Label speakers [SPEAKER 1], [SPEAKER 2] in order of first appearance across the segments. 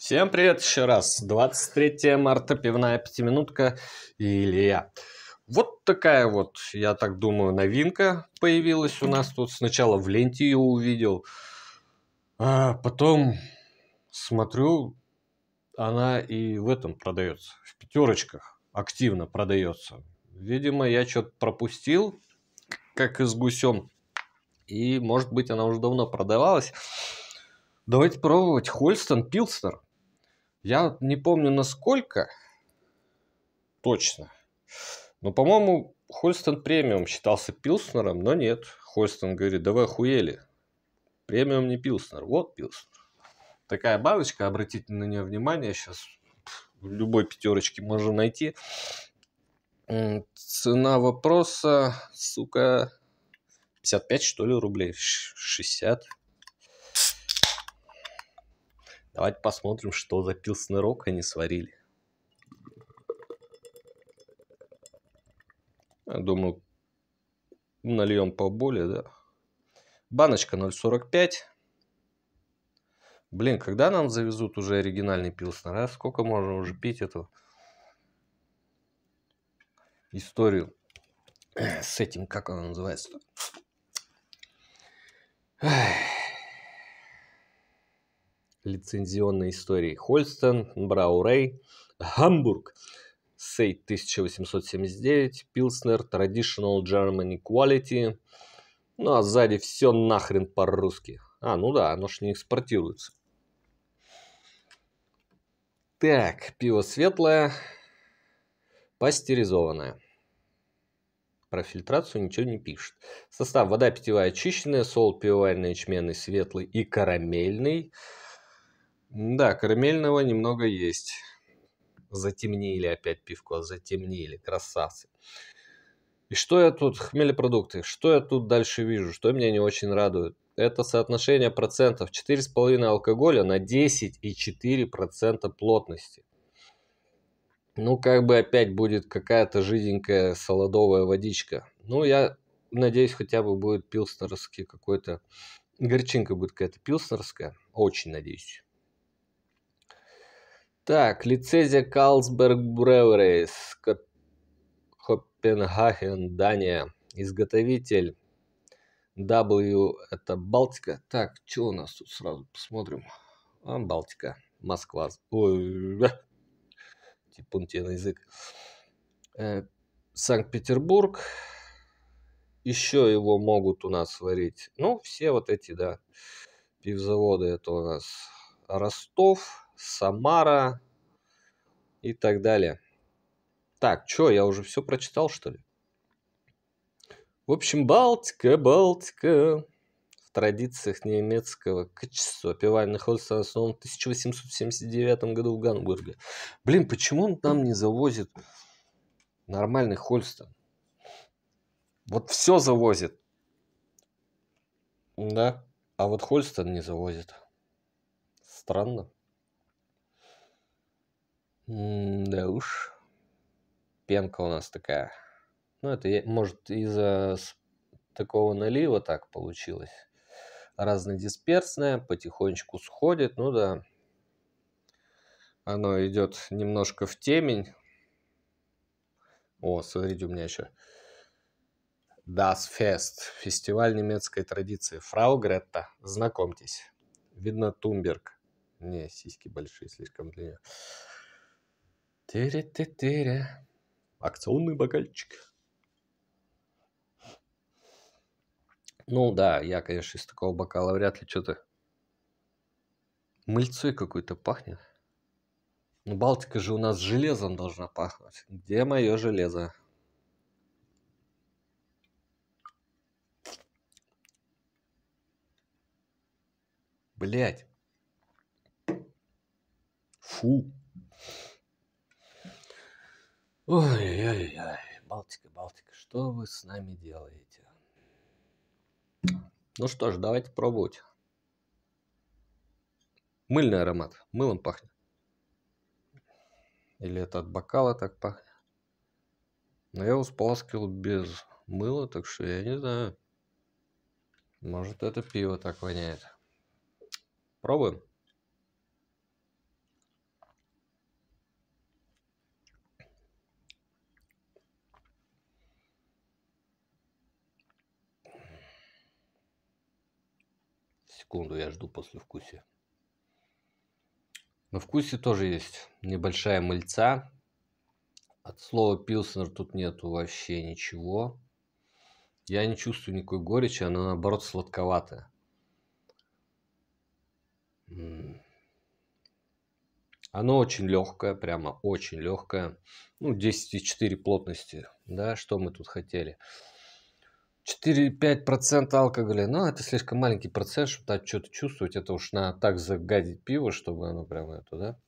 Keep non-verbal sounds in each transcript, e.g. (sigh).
[SPEAKER 1] Всем привет еще раз. 23 марта, пивная пятиминутка и Илья. Вот такая вот, я так думаю, новинка появилась у нас тут. Сначала в ленте ее увидел, а потом смотрю, она и в этом продается, в пятерочках активно продается. Видимо, я что-то пропустил, как и с гусем. И, может быть, она уже давно продавалась. Давайте пробовать Хольстон Пилстер. Я не помню, насколько точно. Но, ну, по-моему, Хольстон премиум считался пилснером, но нет. Хольстон говорит, давай хуели. Премиум не пилснер, вот пилснер. Такая баночка, обратите на нее внимание, сейчас в любой пятерочке можно найти. Цена вопроса, сука, 55 что ли рублей? 60. Давайте посмотрим, что за пилснерок они сварили. Я думаю, нальем поболее, да. Баночка 0,45. Блин, когда нам завезут уже оригинальный пилснер? А сколько можно уже пить эту историю с этим, как она называется? -то? лицензионной истории. Хольстен, Браурей, Гамбург, Сейт 1879, Пилснер, Traditional German Equality. Ну а сзади все нахрен по-русски. А, ну да, оно ж не экспортируется. Так, пиво светлое, пастеризованное. Про фильтрацию ничего не пишет. Состав вода питьевая очищенная, сол пивоваренный, ячменный, светлый и карамельный. Да, карамельного немного есть. Затемнили опять пивко, затемнили, красавцы. И что я тут, хмелепродукты, что я тут дальше вижу, что меня не очень радует? Это соотношение процентов 4,5 алкоголя на 10,4% плотности. Ну, как бы опять будет какая-то жиденькая солодовая водичка. Ну, я надеюсь, хотя бы будет пилснерский какой-то, горчинка будет какая-то пилснерская. Очень надеюсь. Так, лицензия Carlsberg Breweries, Копенгаген, Дания. Изготовитель W это Балтика. Так, что у нас тут сразу посмотрим? А, Балтика, Москва. Ой, типунте на язык. Э, Санкт-Петербург. Еще его могут у нас сварить. Ну, все вот эти, да, пивзаводы. Это у нас Ростов, Самара и так далее. Так, что, я уже все прочитал, что ли? В общем, Балтика, Балтика. В традициях немецкого качества пивальный холдинг основан в 1879 году в Гамбурге. Блин, почему он там не завозит нормальный Хольстон? Вот все завозит. Да. А вот Хольстон не завозит. Странно да уж. Пенка у нас такая. Ну, это, может, из-за такого налива так получилось. Разнодисперсная, потихонечку сходит. Ну да, оно идет немножко в темень. О, смотрите, у меня еще Das Fest, фестиваль немецкой традиции. Фрау Гретта, знакомьтесь. Видно Тумберг. Не, сиськи большие слишком для нее. Тыре-ты-тыре. Акционный бокальчик. Ну да, я, конечно, из такого бокала вряд ли что-то мыльцой какой-то пахнет. Ну, Балтика же у нас железом должна пахнуть. Где мое железо? Блять. Фу. Ой-ой-ой, Балтика, Балтика, что вы с нами делаете? Ну что ж, давайте пробовать. Мыльный аромат, мылом пахнет. Или это от бокала так пахнет. Но я его споласкивал без мыла, так что я не знаю. Может это пиво так воняет. Пробуем. секунду, я жду после послевкусия. На вкусе тоже есть небольшая мыльца. От слова пилснер тут нету вообще ничего. Я не чувствую никакой горечи, она наоборот сладковатая. Оно очень легкое, прямо очень легкое. Ну, 10,4 плотности, да, что мы тут хотели. 4-5% алкоголя. Но это слишком маленький процент, чтобы так что-то чувствовать. Это уж на так загадить пиво, чтобы оно прямо это, да,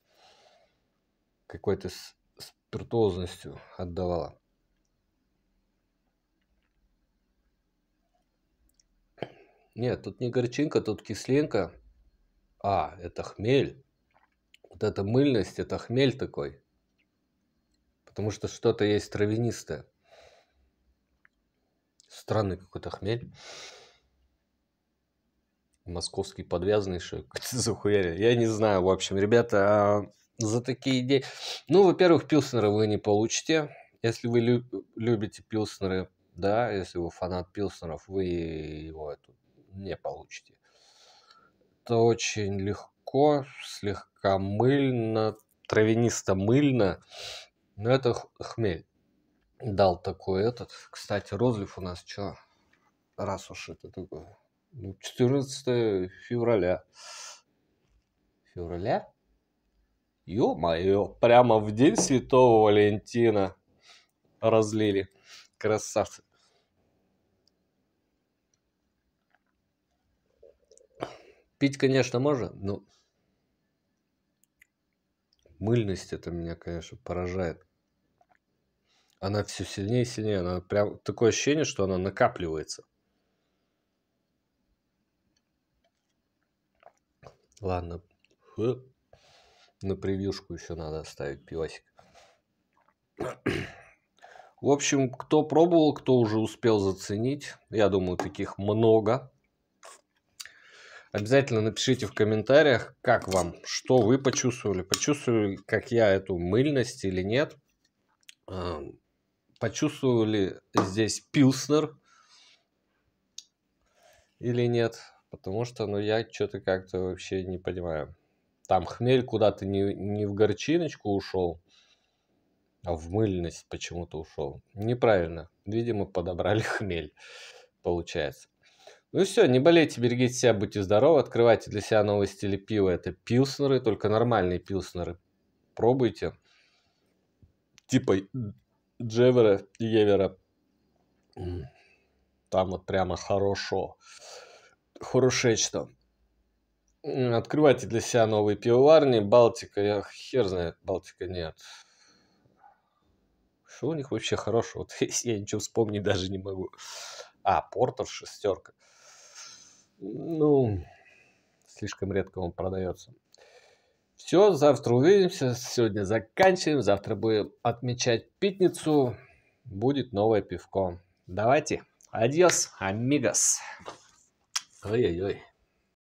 [SPEAKER 1] какой-то спиртуозностью отдавало. Нет, тут не горчинка, тут кислинка. А, это хмель. Вот эта мыльность, это хмель такой. Потому что что-то есть травянистое странный какой-то хмель. Московский подвязанный, что (laughs) захуяли. Я не знаю, в общем, ребята, а за такие идеи. Ну, во-первых, пилснеры вы не получите. Если вы лю- любите пилснеры, да, если вы фанат пилснеров, вы его эту не получите. Это очень легко, слегка мыльно, травянисто-мыльно, но это хмель дал такой этот. Кстати, розлив у нас что? Раз уж это такое. Ну, 14 февраля. Февраля? Ё-моё, прямо в день Святого Валентина разлили. Красавцы. Пить, конечно, можно, но мыльность это меня, конечно, поражает она все сильнее и сильнее. Она прям такое ощущение, что она накапливается. Ладно. Фу. На превьюшку еще надо оставить пивасик. В общем, кто пробовал, кто уже успел заценить, я думаю, таких много. Обязательно напишите в комментариях, как вам, что вы почувствовали. Почувствовали, как я, эту мыльность или нет почувствовали здесь пилснер или нет, потому что, ну, я что-то как-то вообще не понимаю. Там хмель куда-то не, не в горчиночку ушел, а в мыльность почему-то ушел. Неправильно. Видимо, подобрали хмель, получается. Ну все, не болейте, берегите себя, будьте здоровы, открывайте для себя новые стили пива. Это пилснеры, только нормальные пилснеры. Пробуйте. Типа Джевера и Евера. Там вот прямо хорошо. Хорошечно. Открывайте для себя новые пивоварни. Балтика, я хер знает, Балтика нет. Что у них вообще хорошего? (laughs) Вот я ничего вспомнить даже не могу. А, Портер шестерка. Ну, слишком редко он продается. Все, завтра увидимся, сегодня заканчиваем, завтра будем отмечать пятницу, будет новое пивко. Давайте, адьос, амигос. Ой-ой-ой.